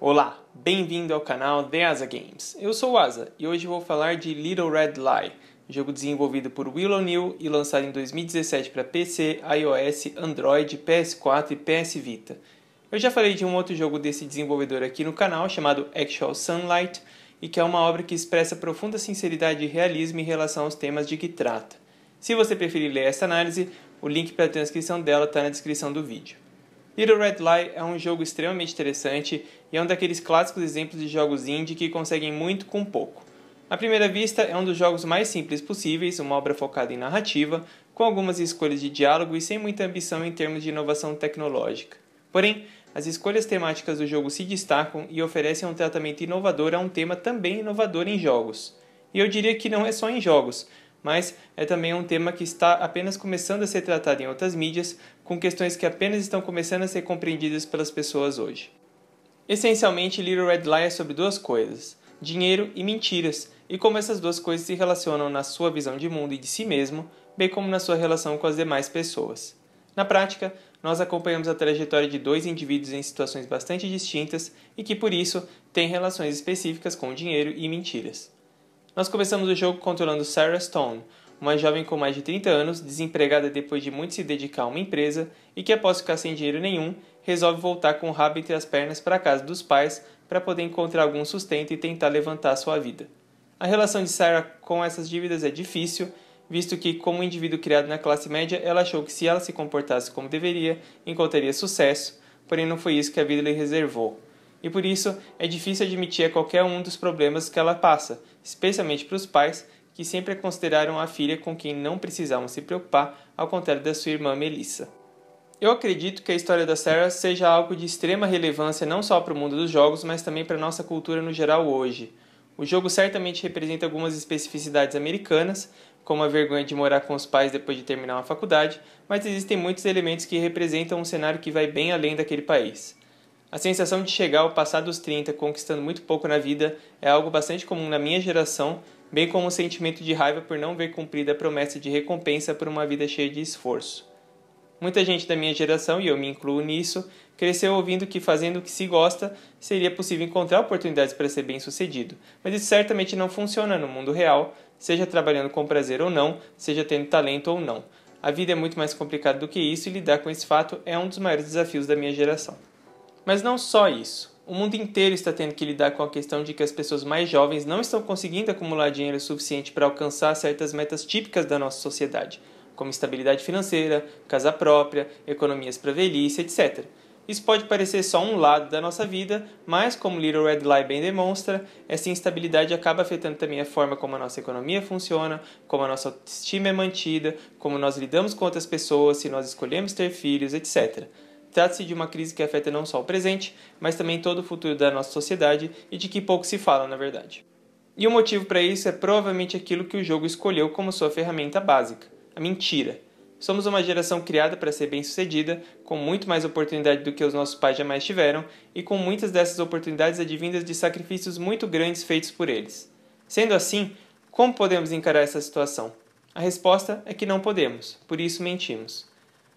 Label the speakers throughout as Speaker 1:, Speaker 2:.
Speaker 1: Olá, bem-vindo ao canal The Asa Games. Eu sou o Asa e hoje vou falar de Little Red Lie, jogo desenvolvido por Will O'Neill e lançado em 2017 para PC, iOS, Android, PS4 e PS Vita. Eu já falei de um outro jogo desse desenvolvedor aqui no canal chamado Actual Sunlight e que é uma obra que expressa profunda sinceridade e realismo em relação aos temas de que trata. Se você preferir ler essa análise, o link para a transcrição dela está na descrição do vídeo. Little Red Lie é um jogo extremamente interessante e é um daqueles clássicos exemplos de jogos indie que conseguem muito com pouco. À primeira vista, é um dos jogos mais simples possíveis, uma obra focada em narrativa, com algumas escolhas de diálogo e sem muita ambição em termos de inovação tecnológica. Porém, as escolhas temáticas do jogo se destacam e oferecem um tratamento inovador a um tema também inovador em jogos. E eu diria que não é só em jogos, mas é também um tema que está apenas começando a ser tratado em outras mídias, com questões que apenas estão começando a ser compreendidas pelas pessoas hoje. Essencialmente, Little Red Lie é sobre duas coisas: dinheiro e mentiras, e como essas duas coisas se relacionam na sua visão de mundo e de si mesmo, bem como na sua relação com as demais pessoas. Na prática, nós acompanhamos a trajetória de dois indivíduos em situações bastante distintas e que, por isso, têm relações específicas com dinheiro e mentiras. Nós começamos o jogo controlando Sarah Stone, uma jovem com mais de 30 anos, desempregada depois de muito se dedicar a uma empresa e que, após ficar sem dinheiro nenhum, resolve voltar com o rabo entre as pernas para a casa dos pais para poder encontrar algum sustento e tentar levantar sua vida. A relação de Sarah com essas dívidas é difícil, visto que, como um indivíduo criado na classe média, ela achou que se ela se comportasse como deveria, encontraria sucesso, porém não foi isso que a vida lhe reservou e por isso é difícil admitir a qualquer um dos problemas que ela passa, especialmente para os pais que sempre a consideraram a filha com quem não precisavam se preocupar, ao contrário da sua irmã Melissa. Eu acredito que a história da Sarah seja algo de extrema relevância não só para o mundo dos jogos, mas também para a nossa cultura no geral hoje. O jogo certamente representa algumas especificidades americanas, como a vergonha de morar com os pais depois de terminar uma faculdade, mas existem muitos elementos que representam um cenário que vai bem além daquele país. A sensação de chegar ao passar dos 30 conquistando muito pouco na vida é algo bastante comum na minha geração, bem como o sentimento de raiva por não ver cumprida a promessa de recompensa por uma vida cheia de esforço. Muita gente da minha geração, e eu me incluo nisso, cresceu ouvindo que fazendo o que se gosta seria possível encontrar oportunidades para ser bem sucedido, mas isso certamente não funciona no mundo real, seja trabalhando com prazer ou não, seja tendo talento ou não. A vida é muito mais complicada do que isso e lidar com esse fato é um dos maiores desafios da minha geração. Mas não só isso. O mundo inteiro está tendo que lidar com a questão de que as pessoas mais jovens não estão conseguindo acumular dinheiro suficiente para alcançar certas metas típicas da nossa sociedade, como estabilidade financeira, casa própria, economias para velhice, etc. Isso pode parecer só um lado da nossa vida, mas, como Little Red Lie bem demonstra, essa instabilidade acaba afetando também a forma como a nossa economia funciona, como a nossa autoestima é mantida, como nós lidamos com outras pessoas, se nós escolhemos ter filhos, etc. Trata-se de uma crise que afeta não só o presente, mas também todo o futuro da nossa sociedade e de que pouco se fala, na verdade. E o motivo para isso é provavelmente aquilo que o jogo escolheu como sua ferramenta básica: a mentira. Somos uma geração criada para ser bem-sucedida, com muito mais oportunidade do que os nossos pais jamais tiveram e com muitas dessas oportunidades advindas de sacrifícios muito grandes feitos por eles. Sendo assim, como podemos encarar essa situação? A resposta é que não podemos, por isso mentimos.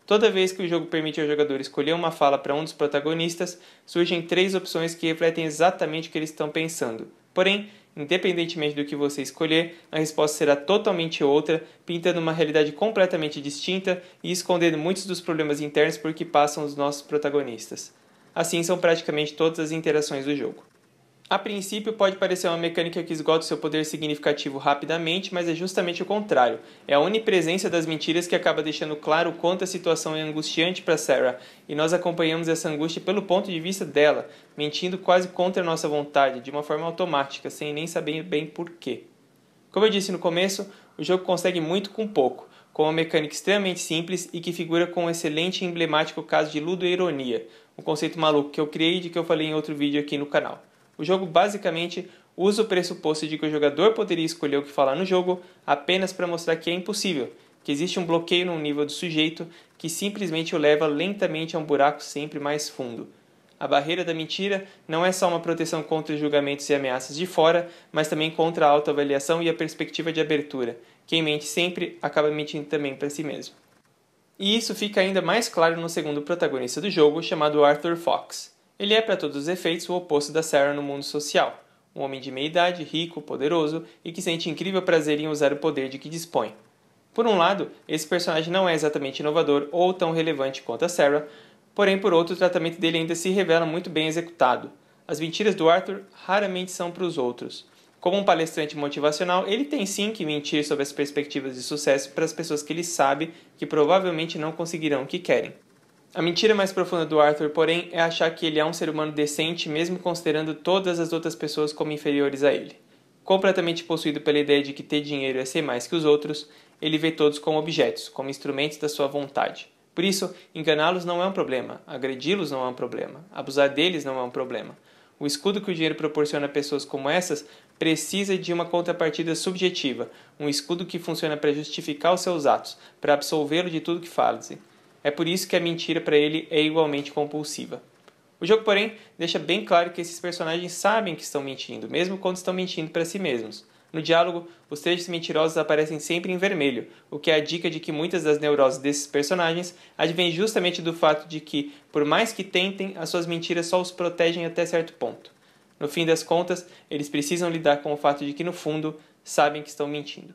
Speaker 1: Toda vez que o jogo permite ao jogador escolher uma fala para um dos protagonistas, surgem três opções que refletem exatamente o que eles estão pensando. Porém, independentemente do que você escolher, a resposta será totalmente outra, pintando uma realidade completamente distinta e escondendo muitos dos problemas internos por que passam os nossos protagonistas. Assim são praticamente todas as interações do jogo. A princípio, pode parecer uma mecânica que esgota seu poder significativo rapidamente, mas é justamente o contrário. É a onipresença das mentiras que acaba deixando claro o quanto a situação é angustiante para Sarah, e nós acompanhamos essa angústia pelo ponto de vista dela, mentindo quase contra nossa vontade, de uma forma automática, sem nem saber bem porquê. Como eu disse no começo, o jogo consegue muito com pouco, com uma mecânica extremamente simples e que figura com um excelente e emblemático caso de ludo e ironia, um conceito maluco que eu criei e de que eu falei em outro vídeo aqui no canal. O jogo basicamente usa o pressuposto de que o jogador poderia escolher o que falar no jogo apenas para mostrar que é impossível, que existe um bloqueio no nível do sujeito que simplesmente o leva lentamente a um buraco sempre mais fundo. A barreira da mentira não é só uma proteção contra os julgamentos e ameaças de fora, mas também contra a autoavaliação e a perspectiva de abertura. Quem mente sempre acaba mentindo também para si mesmo. E isso fica ainda mais claro no segundo protagonista do jogo, chamado Arthur Fox. Ele é, para todos os efeitos, o oposto da Sarah no mundo social. Um homem de meia idade, rico, poderoso e que sente incrível prazer em usar o poder de que dispõe. Por um lado, esse personagem não é exatamente inovador ou tão relevante quanto a Sarah, porém, por outro, o tratamento dele ainda se revela muito bem executado. As mentiras do Arthur raramente são para os outros. Como um palestrante motivacional, ele tem sim que mentir sobre as perspectivas de sucesso para as pessoas que ele sabe que provavelmente não conseguirão o que querem. A mentira mais profunda do Arthur, porém, é achar que ele é um ser humano decente, mesmo considerando todas as outras pessoas como inferiores a ele. Completamente possuído pela ideia de que ter dinheiro é ser mais que os outros, ele vê todos como objetos, como instrumentos da sua vontade. Por isso, enganá-los não é um problema, agredi-los não é um problema, abusar deles não é um problema. O escudo que o dinheiro proporciona a pessoas como essas precisa de uma contrapartida subjetiva, um escudo que funciona para justificar os seus atos, para absolvê-lo de tudo que fale. É por isso que a mentira para ele é igualmente compulsiva. O jogo, porém, deixa bem claro que esses personagens sabem que estão mentindo, mesmo quando estão mentindo para si mesmos. No diálogo, os trechos mentirosos aparecem sempre em vermelho, o que é a dica de que muitas das neuroses desses personagens advêm justamente do fato de que, por mais que tentem, as suas mentiras só os protegem até certo ponto. No fim das contas, eles precisam lidar com o fato de que, no fundo, sabem que estão mentindo.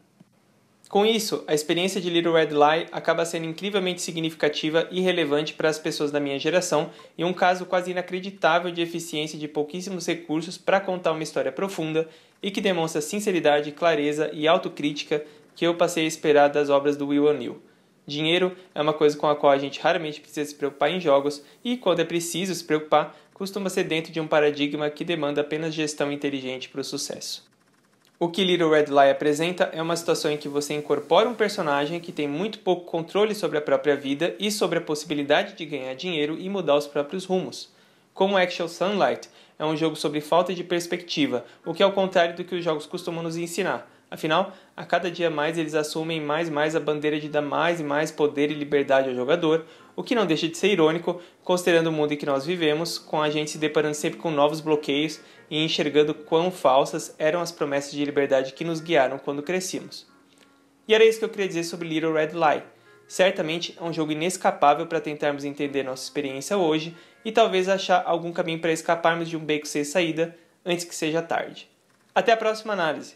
Speaker 1: Com isso, a experiência de Little Red Lie acaba sendo incrivelmente significativa e relevante para as pessoas da minha geração e um caso quase inacreditável de eficiência de pouquíssimos recursos para contar uma história profunda e que demonstra sinceridade, clareza e autocrítica que eu passei a esperar das obras do Will O'Neill. Dinheiro é uma coisa com a qual a gente raramente precisa se preocupar em jogos e, quando é preciso se preocupar, costuma ser dentro de um paradigma que demanda apenas gestão inteligente para o sucesso. O que Little Red Lie apresenta é uma situação em que você incorpora um personagem que tem muito pouco controle sobre a própria vida e sobre a possibilidade de ganhar dinheiro e mudar os próprios rumos. Como Action Sunlight, é um jogo sobre falta de perspectiva, o que é o contrário do que os jogos costumam nos ensinar. Afinal, a cada dia mais eles assumem mais mais a bandeira de dar mais e mais poder e liberdade ao jogador, o que não deixa de ser irônico, considerando o mundo em que nós vivemos, com a gente se deparando sempre com novos bloqueios e enxergando quão falsas eram as promessas de liberdade que nos guiaram quando crescíamos. E era isso que eu queria dizer sobre Little Red Lie. Certamente é um jogo inescapável para tentarmos entender nossa experiência hoje e talvez achar algum caminho para escaparmos de um beco sem saída antes que seja tarde. Até a próxima análise!